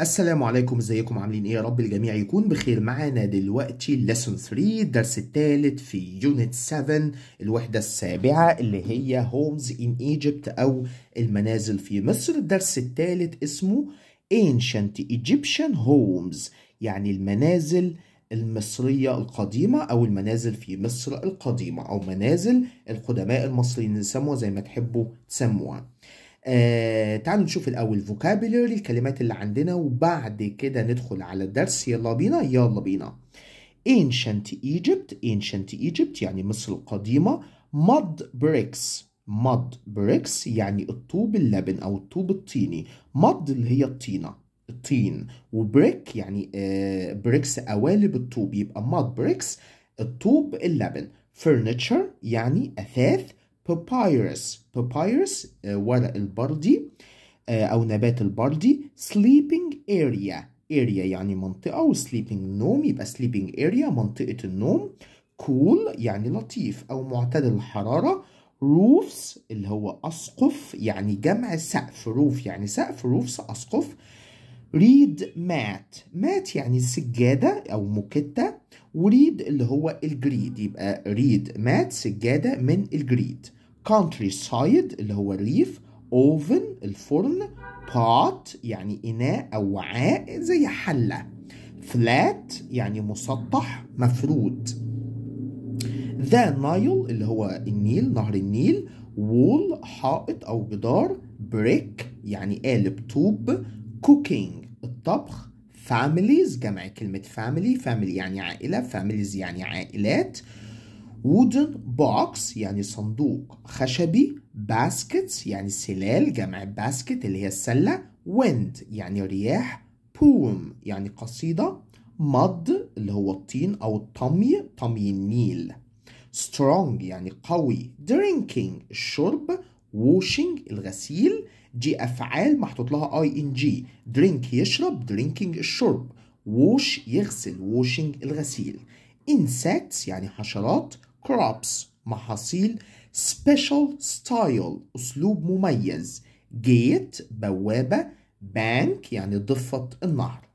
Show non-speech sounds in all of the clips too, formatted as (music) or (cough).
السلام عليكم ازيكم عاملين ايه يا رب الجميع يكون بخير معانا دلوقتي lesson 3 الدرس الثالث في يونت 7 الوحده السابعه اللي هي homes in Egypt او المنازل في مصر الدرس الثالث اسمه ancient Egyptian homes يعني المنازل المصرية القديمة أو المنازل في مصر القديمة أو منازل القدماء المصريين نسموها زي ما تحبوا تسموها آه تعالوا نشوف الاول فوكابولاري الكلمات اللي عندنا وبعد كده ندخل على الدرس يلا بينا يلا بينا ancient Egypt ancient Egypt يعني مصر القديمة mud bricks mud bricks يعني الطوب اللبن او الطوب الطيني mud اللي هي الطينة الطين وبريك يعني آه بريكس قوالب الطوب يبقى mud bricks الطوب اللبن furniture يعني اثاث papyrus papyrus uh, ورق البردي uh, أو نبات البردي sleeping area area يعني منطقة و sleeping نوم يبقى sleeping area منطقة النوم cool يعني لطيف أو معتدل الحرارة roofs اللي هو أسقف يعني جمع سقف roof يعني سقف roofs أسقف ريد مات مات يعني سجادة أو مكتة وريد اللي هو الجريد يبقى ريد مات سجادة من الجريد كونتري سايد اللي هو الريف اوفن الفرن بوت يعني اناء او وعاء زي حله فلات يعني مسطح مفرود ذا نايل اللي هو النيل نهر النيل وول حائط او جدار بريك يعني قالب طوب كوكينج الطبخ فاميليز جمع كلمة فاميلي فاميلي يعني عائلة فاميليز يعني عائلات wooden box يعني صندوق خشبي basket يعني سلال جمع basket اللي هي السلة wind يعني رياح poem يعني قصيدة mud اللي هو الطين أو الطمي طمي النيل strong يعني قوي drinking الشرب washing الغسيل دي أفعال محطوط لها اي ان جي drink يشرب drinking الشرب wash يغسل washing الغسيل insects يعني حشرات crops محاصيل special style أسلوب مميز gate بوابة bank يعني ضفة النهر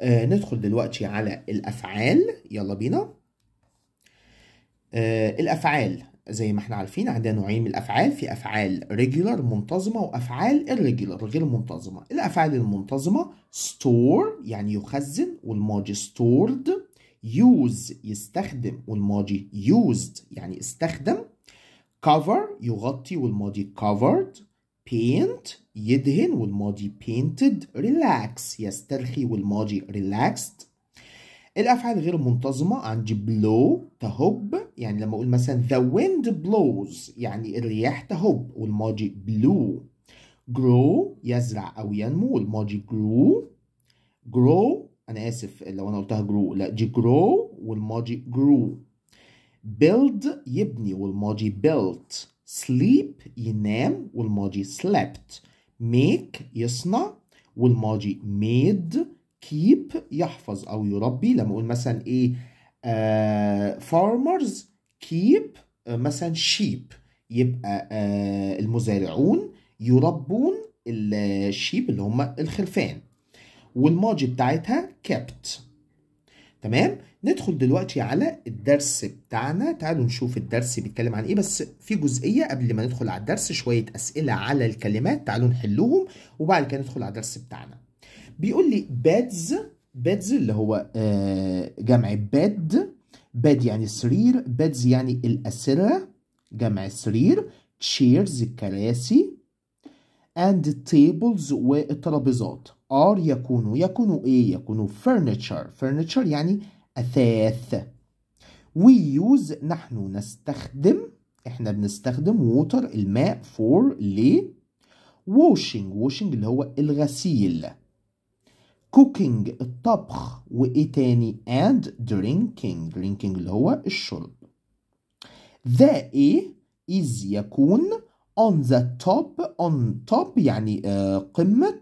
آه ندخل دلوقتي على الأفعال يلا بينا آه الأفعال زي ما احنا عارفين عندنا نوعين من الأفعال في أفعال ريجولار منتظمة وأفعال irregular غير منتظمة الأفعال المنتظمة store يعني يخزن والماضي stored use يستخدم والماضي used يعني استخدم cover يغطي والماضي covered paint يدهن والماضي painted relax يسترخي والماضي relaxed الأفعال غير منتظمة عندي blow تهب يعني لما أقول مثلا the wind blows يعني الرياح تهب والماضي blew grow يزرع أو ينمو والماضي grew grow انا اسف لو انا قلتها جرو لا دي جرو والماضي جرو build يبني والماضي built sleep ينام والماضي slept make يصنع والماضي made keep يحفظ او يربي لما اقول مثلا ايه آه farmers keep آه، مثلا sheep يبقى آه، المزارعون يربون الشيب اللي هم الخلفان والماضي بتاعتها كابت تمام ندخل دلوقتي على الدرس بتاعنا تعالوا نشوف الدرس بيتكلم عن ايه بس في جزئيه قبل ما ندخل على الدرس شويه اسئله على الكلمات تعالوا نحلهم وبعد كده ندخل على الدرس بتاعنا بيقول لي بيدز بيدز اللي هو آه، جمع بيد بيد يعني سرير بيدز يعني الاسره جمع سرير تشيرز الكراسي اند tables والترابيزات ار يكون يكون ايه يكون furniture furniture يعني اثاث we use نحن نستخدم احنا بنستخدم ووتر الماء فور ليه washing washing اللي هو الغسيل cooking الطبخ وايه تاني and drinking drinking اللي هو الشرب ذا ايه is يكون on the top on top يعني آه، قمة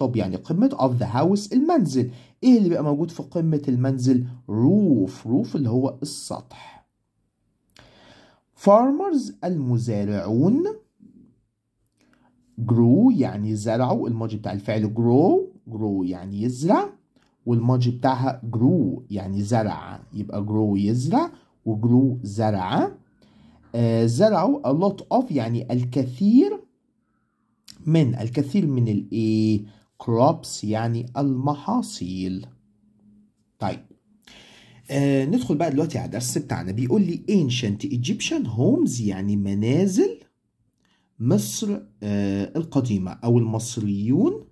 top يعني قمة of the house المنزل ايه اللي بيبقى موجود في قمة المنزل roof roof اللي هو السطح farmers المزارعون grow يعني زرعوا الماضي بتاع الفعل grow grow يعني يزرع والماضي بتاعها grow يعني زرع يبقى grow يزرع وجرو زرع آه زرعوا a lot of يعني الكثير من الكثير من الايه crops يعني المحاصيل طيب آه ندخل بقى دلوقتي على الدرس بتاعنا بيقول لي ancient Egyptian homes يعني منازل مصر آه القديمة أو المصريون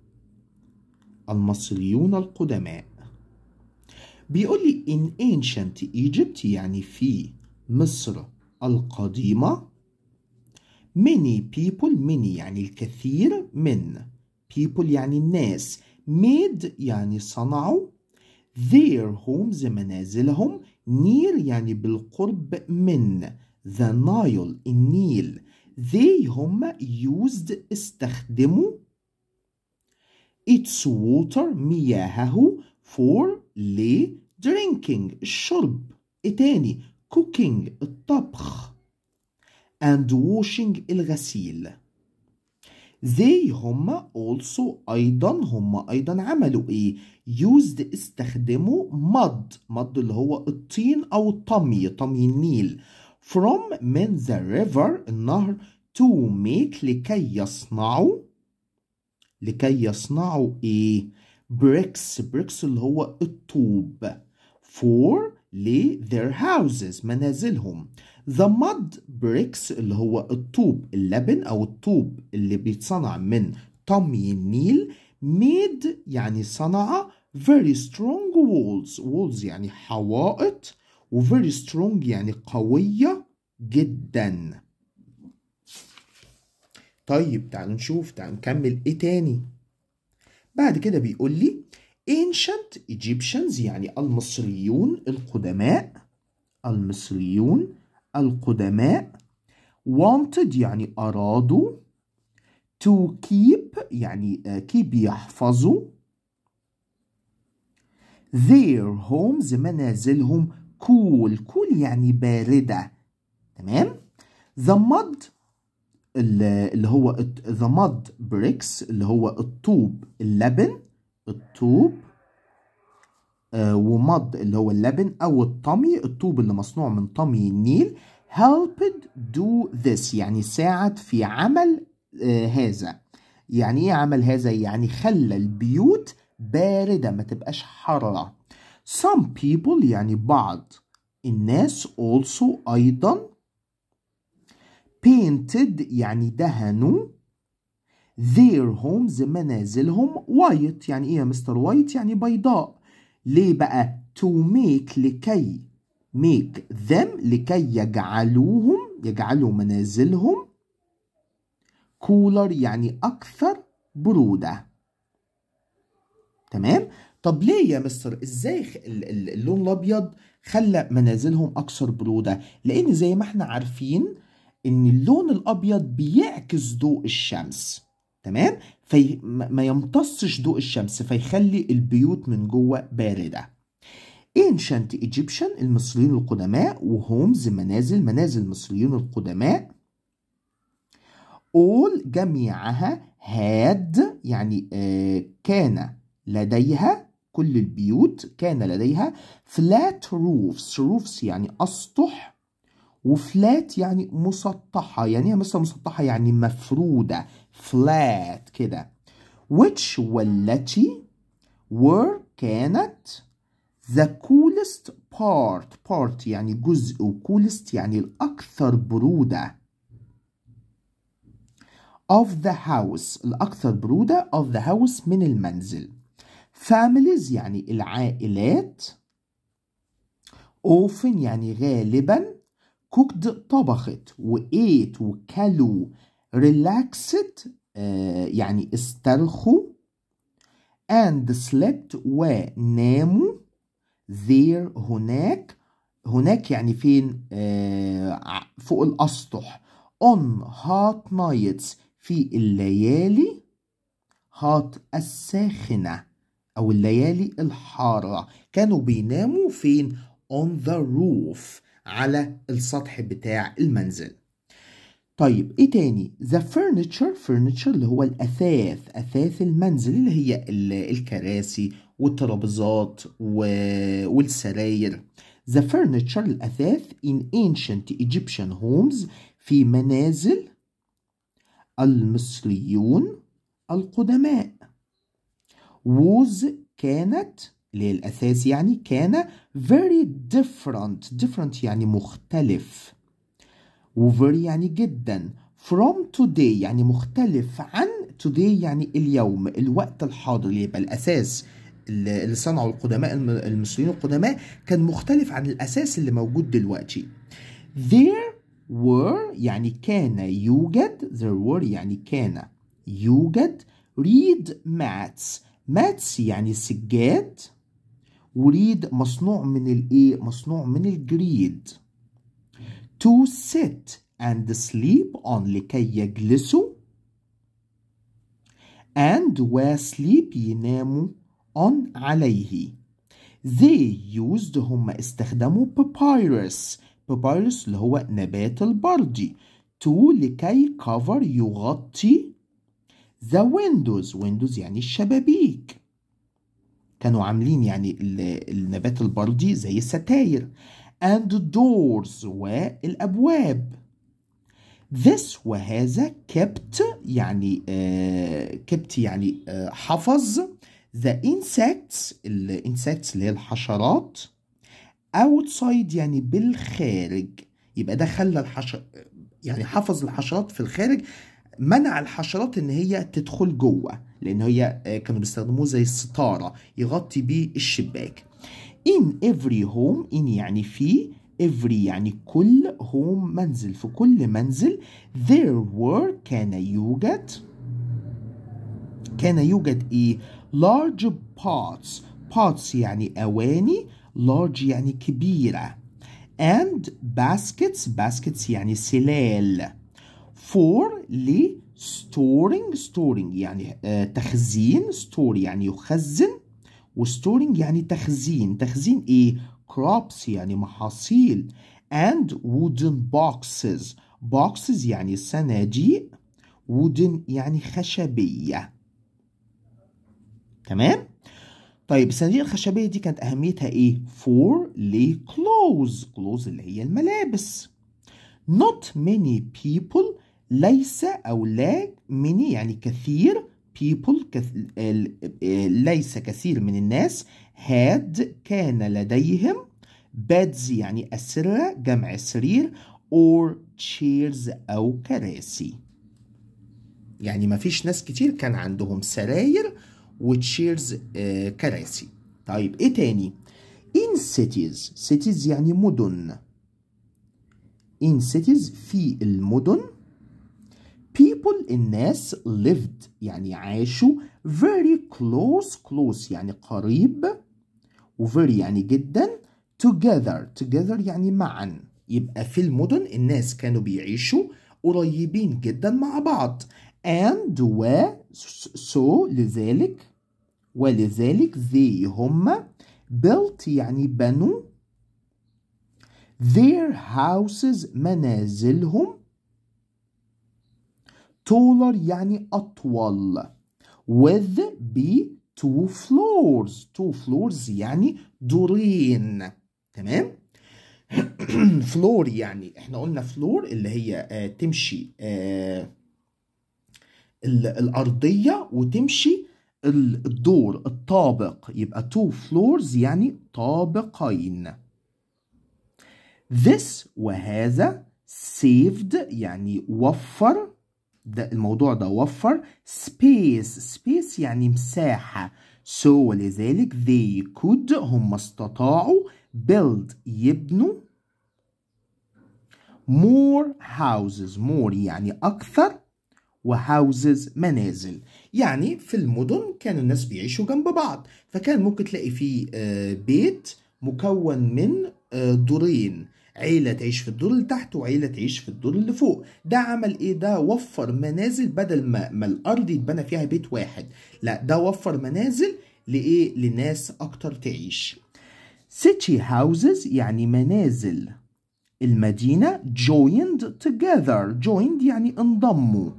المصريون القدماء بيقول لي in ancient Egypt يعني في مصر القديمة many people many يعني الكثير من people يعني الناس made يعني صنعوا their homes منازلهم near يعني بالقرب من the Nile النيل they هم used استخدموا its water مياهه for لي drinking الشرب إيه تاني cooking الطبخ and washing الغسيل they هما also أيضا هما أيضا عملوا إيه used استخدموا mud mud اللي هو الطين أو الطمي طمي النيل from من the river النهر to make لكي يصنعوا لكي يصنعوا إيه bricks bricks اللي هو الطوب for ل their houses منازلهم The mud bricks اللي هو الطوب اللبن أو الطوب اللي بيتصنع من طمي النيل made يعني صنع very strong walls walls يعني حوائط و very strong يعني قوية جدا طيب تعالوا نشوف تعالوا نكمل ايه تاني بعد كده بيقول لي ancient Egyptians يعني المصريون القدماء المصريون القدماء wanted يعني أرادوا to keep يعني آه، keep يحفظوا their homes منازلهم cool cool يعني باردة تمام the mud اللي هو the mud bricks اللي هو الطوب اللبن الطوب آه، ومض اللي هو اللبن او الطمي الطوب اللي مصنوع من طمي النيل helped do this يعني ساعد في عمل آه، هذا يعني ايه عمل هذا يعني خلى البيوت بارده ما تبقاش حاره some people يعني بعض الناس also ايضا painted يعني دهنوا their homes منازلهم white يعني ايه يا مستر وايت يعني بيضاء ليه بقى to make لكي make them لكي يجعلوهم يجعلوا منازلهم cooler يعني أكثر برودة تمام طب ليه يا مستر ازاي اللون الابيض خلى منازلهم اكثر بروده لان زي ما احنا عارفين ان اللون الابيض بيعكس ضوء الشمس تمام في ما يمتصش ضوء الشمس فيخلي البيوت من جوه بارده ancient Egyptian المصريين القدماء وهومز منازل منازل المصريين القدماء all جميعها هاد يعني آه، كان لديها كل البيوت كان لديها flat roofs roofs يعني أسطح وفلات يعني مسطحة يعني إيه مثلا مسطحة يعني مفرودة flat كده which والتي were كانت the coolest part part يعني جزء و coolest يعني الأكثر برودة of the house الأكثر برودة of the house من المنزل families يعني العائلات often يعني غالبا cooked طبخت و و وكلوا relaxed آه، يعني استرخوا and slept وناموا there هناك هناك يعني فين آه، فوق الأسطح on hot nights في الليالي hot الساخنة أو الليالي الحارة كانوا بيناموا فين on the roof على السطح بتاع المنزل طيب ايه تاني ذا furniture furniture اللي هو الاثاث اثاث المنزل اللي هي الكراسي والترابيزات والسراير ذا furniture الاثاث in ancient Egyptian homes في منازل المصريون القدماء ووز كانت اللي هي يعني كان very different different يعني مختلف وفيري يعني جدا from today يعني مختلف عن today يعني اليوم الوقت الحاضر يبقى الأساس اللي صنعه القدماء المصريين القدماء كان مختلف عن الأساس اللي موجود دلوقتي there were يعني كان يوجد there were يعني كان يوجد read mats mats يعني سجاد وريد مصنوع من الايه مصنوع من الجريد to sit and sleep on لكي يجلسوا and where sleep يناموا on عليه they used هم استخدموا papyrus papyrus اللي هو نبات البردي to لكي cover يغطي the windows windows يعني الشبابيك كانوا عاملين يعني النبات البردي زي الستاير and doors والأبواب this وهذا kept يعني uh, kept يعني uh, حفظ the insects insects اللي هي الحشرات outside يعني بالخارج يبقى ده خلى الحشر يعني حفظ الحشرات في الخارج منع الحشرات ان هي تدخل جوه لان هي آه، كانوا بيستخدموه زي الستاره يغطي بيه الشباك in every home in يعني في every يعني كل home منزل في كل منزل there were كان يوجد كان يوجد ايه large pots pots يعني اواني large يعني كبيره and baskets baskets يعني سلال for ل storing storing يعني تخزين store يعني يخزن وستورنج يعني تخزين تخزين ايه crops يعني محاصيل and wooden boxes boxes يعني صناديق wooden يعني خشبية تمام طيب الصناديق الخشبية دي كانت أهميتها إيه for لي clothes clothes اللي هي الملابس not many people ليس أو لا many يعني كثير people كث... ليس كثير من الناس had كان لديهم beds يعني أسرة جمع سرير or chairs أو كراسي يعني ما فيش ناس كتير كان عندهم سراير و آه كراسي طيب ايه تاني in cities cities يعني مدن in cities في المدن people الناس lived يعني عاشوا very close close يعني قريب و very يعني جدا together together يعني معا يبقى في المدن الناس كانوا بيعيشوا قريبين جدا مع بعض and و so لذلك ولذلك they هم built يعني بنوا their houses منازلهم taller يعني أطول with ب two floors two floors يعني دورين تمام فلور (clears throat) يعني احنا قلنا فلور اللي هي آه تمشي آه الأرضية وتمشي الدور الطابق يبقى two floors يعني طابقين this وهذا saved يعني وفر ده الموضوع ده وفر space space يعني مساحة so ولذلك they could هم استطاعوا build يبنوا more houses more يعني أكثر houses منازل يعني في المدن كان الناس بيعيشوا جنب بعض فكان ممكن تلاقي فيه آه، بيت مكون من آه، دورين عيلة تعيش في الدور اللي تحت وعيلة تعيش في الدور اللي فوق ده عمل ايه ده وفر منازل بدل ما, ما الارض يتبنى فيها بيت واحد لا ده وفر منازل لايه لناس اكتر تعيش city houses يعني منازل المدينة joined together joined يعني انضموا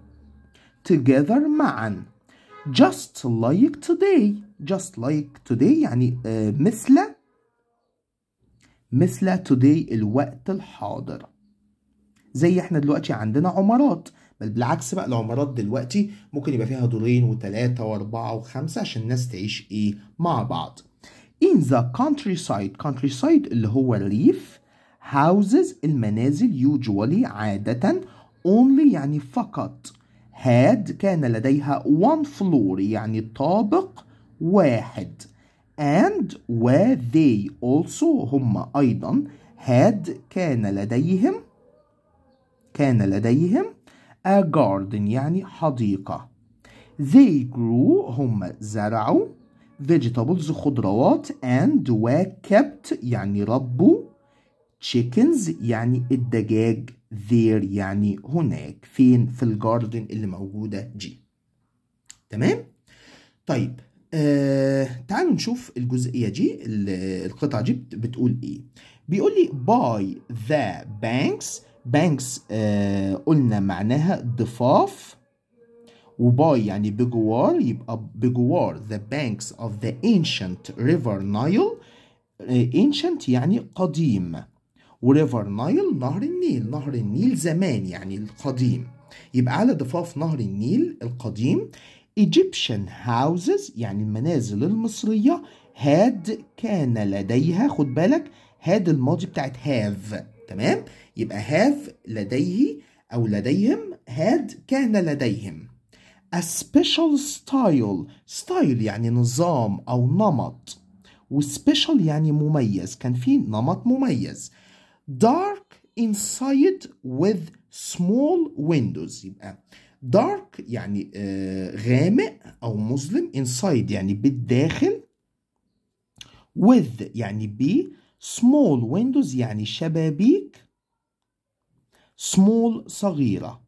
together معا just like today just like today يعني آه، مثل مثل today الوقت الحاضر زي احنا دلوقتي عندنا عمارات بل بالعكس بقى العمارات دلوقتي ممكن يبقى فيها دورين وثلاثة وأربعة وخمسة عشان الناس تعيش إيه مع بعض in the countryside countryside اللي هو الريف houses المنازل usually عادة only يعني فقط had كان لديها one floor يعني طابق واحد and و they also هم أيضا had كان لديهم كان لديهم a garden يعني حديقة they grew هم زرعوا vegetables خضروات and و kept يعني ربوا chickens يعني الدجاج there يعني هناك فين في الجاردن اللي موجودة دي تمام؟ طيب آه، تعالوا نشوف الجزئية دي القطعة دي بتقول ايه بيقول لي باي ذا بانكس بانكس قلنا معناها ضفاف وباي يعني بجوار يبقى بجوار the banks of the ancient river Nile آه، ancient يعني قديم وريفر نايل نهر النيل نهر النيل زمان يعني القديم يبقى على ضفاف نهر النيل القديم Egyptian houses يعني المنازل المصرية had كان لديها خد بالك had الماضي بتاعت have تمام يبقى have لديه أو لديهم had كان لديهم a special style style يعني نظام أو نمط و special يعني مميز كان في نمط مميز dark inside with small windows يبقى دارك يعني آه، غامق او مظلم انسايد يعني بالداخل with يعني ب small windows يعني شبابيك small صغيره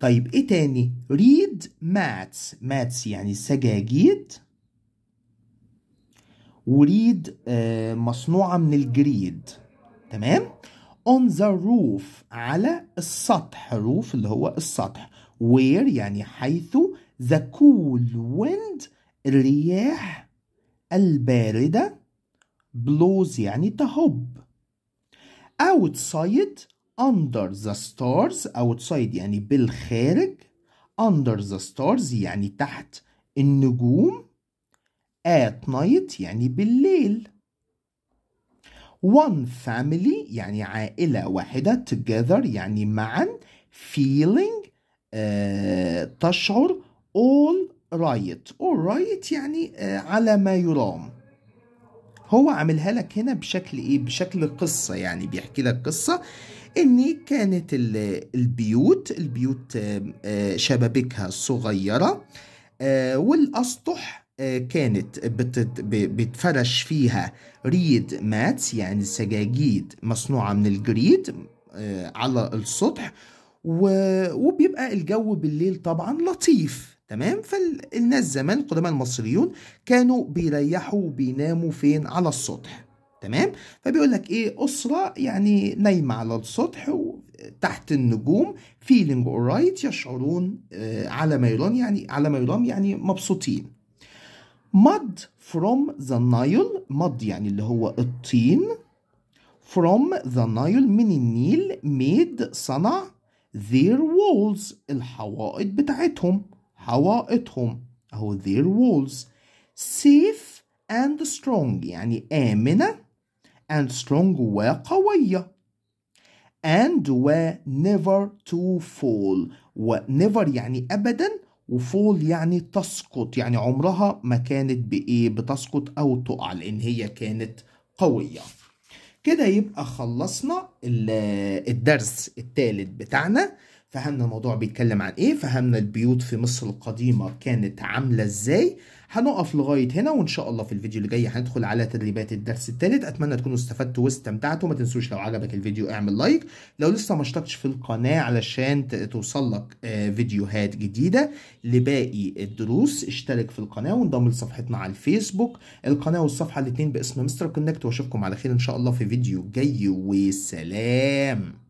طيب ايه تاني read mats mats يعني سجاجيد وريد آه، مصنوعة من الجريد تمام on the roof على السطح roof اللي هو السطح where يعني حيث the cool wind الرياح الباردة blows يعني تهب outside under the stars outside يعني بالخارج under the stars يعني تحت النجوم at night يعني بالليل one family يعني عائلة واحدة together يعني معا feeling آه، تشعر all right all right يعني آه، على ما يرام هو عاملها لك هنا بشكل ايه بشكل قصة يعني بيحكي لك قصة ان كانت البيوت البيوت آه، شبابيكها صغيرة والاسطح كانت بتفرش فيها ريد مات يعني سجاجيد مصنوعة من الجريد على السطح و... وبيبقى الجو بالليل طبعا لطيف تمام فالناس زمان القدماء المصريون كانوا بيريحوا وبيناموا فين على السطح تمام فبيقول لك ايه اسره يعني نايمه على السطح تحت النجوم فيلينج اورايت يشعرون آه، على ما يرام يعني على ما يرام يعني مبسوطين مد from the Nile مد يعني اللي هو الطين from the Nile من النيل made صنع their walls الحوائط بتاعتهم حوائطهم أهو their walls safe and strong يعني آمنة and strong وقوية and و never to fall و never يعني أبدا وفول يعني تسقط يعني عمرها ما كانت بإيه بتسقط أو تقع لأن هي كانت قوية كده يبقى خلصنا الدرس الثالث بتاعنا فهمنا الموضوع بيتكلم عن ايه فهمنا البيوت في مصر القديمه كانت عامله ازاي هنقف لغايه هنا وان شاء الله في الفيديو اللي جاي هندخل على تدريبات الدرس الثالث اتمنى تكونوا استفدتوا واستمتعتوا ما تنسوش لو عجبك الفيديو اعمل لايك لو لسه ما اشتركتش في القناه علشان توصل لك آه، فيديوهات جديده لباقي الدروس اشترك في القناه وانضم لصفحتنا على الفيسبوك القناه والصفحه الاثنين باسم مستر كونكت واشوفكم على خير ان شاء الله في فيديو جاي وسلام